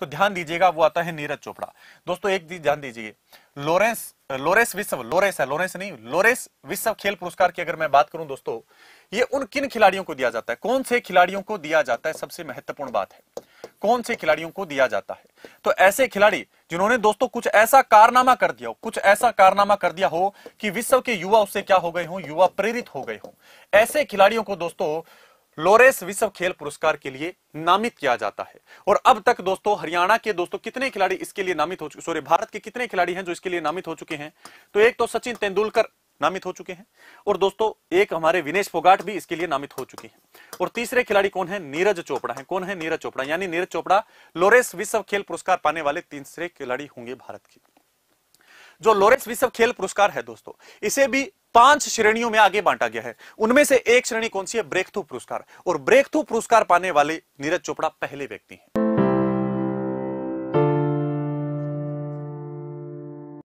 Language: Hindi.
तो ध्यान दीजिएगा वो आता है नीरज चोपड़ा दोस्तों एक चीज ध्यान दीजिए लोरेंस लोरेंस विश्व लोरेंस है लोरेंस नहीं लोरेंस विश्व खेल पुरस्कार की अगर मैं बात करूं दोस्तों ये उन किन खिलाड़ियों को दिया जाता है कौन से खिलाड़ियों को दिया जाता है सबसे महत्वपूर्ण बात है कौन से खिलाड़ियों को दिया जाता है तो ऐसे खिलाड़ी जिन्होंने दोस्तों कुछ ऐसा कारनामा कर दिया हो कुछ ऐसा कारनामा कर दिया हो कि विश्व के युवा उससे क्या हो गए हो युवा प्रेरित हो गए हो ऐसे खिलाड़ियों को दोस्तों लोरेस विश्व खेल पुरस्कार के लिए नामित किया जाता है और अब तक दोस्तों हरियाणा के दोस्तों कितने खिलाड़ी इसके लिए नामित हो चुके सॉरी भारत के कितने खिलाड़ी हैं जो इसके लिए नामित हो चुके हैं तो एक तो सचिन तेंदुलकर नामित हो चुके हैं और दोस्तों एक हमारे विनेश फोगाट भी इसके लिए नामित हो चुके हैं और तीसरे खिलाड़ी कौन है नीरज चोपड़ा है कौन है नीरज चोपड़ा यानी नीरज चोपड़ा लोरेस विश्व खेल पुरस्कार पाने वाले तीसरे खिलाड़ी होंगे भारत के जो लोरेस विश्व खेल पुरस्कार है दोस्तों इसे भी पांच श्रेणियों में आगे बांटा गया है उनमें से एक श्रेणी कौन सी है ब्रेक थ्रू पुरस्कार और ब्रेक थ्रू पुरस्कार पाने वाले नीरज चोपड़ा पहले व्यक्ति हैं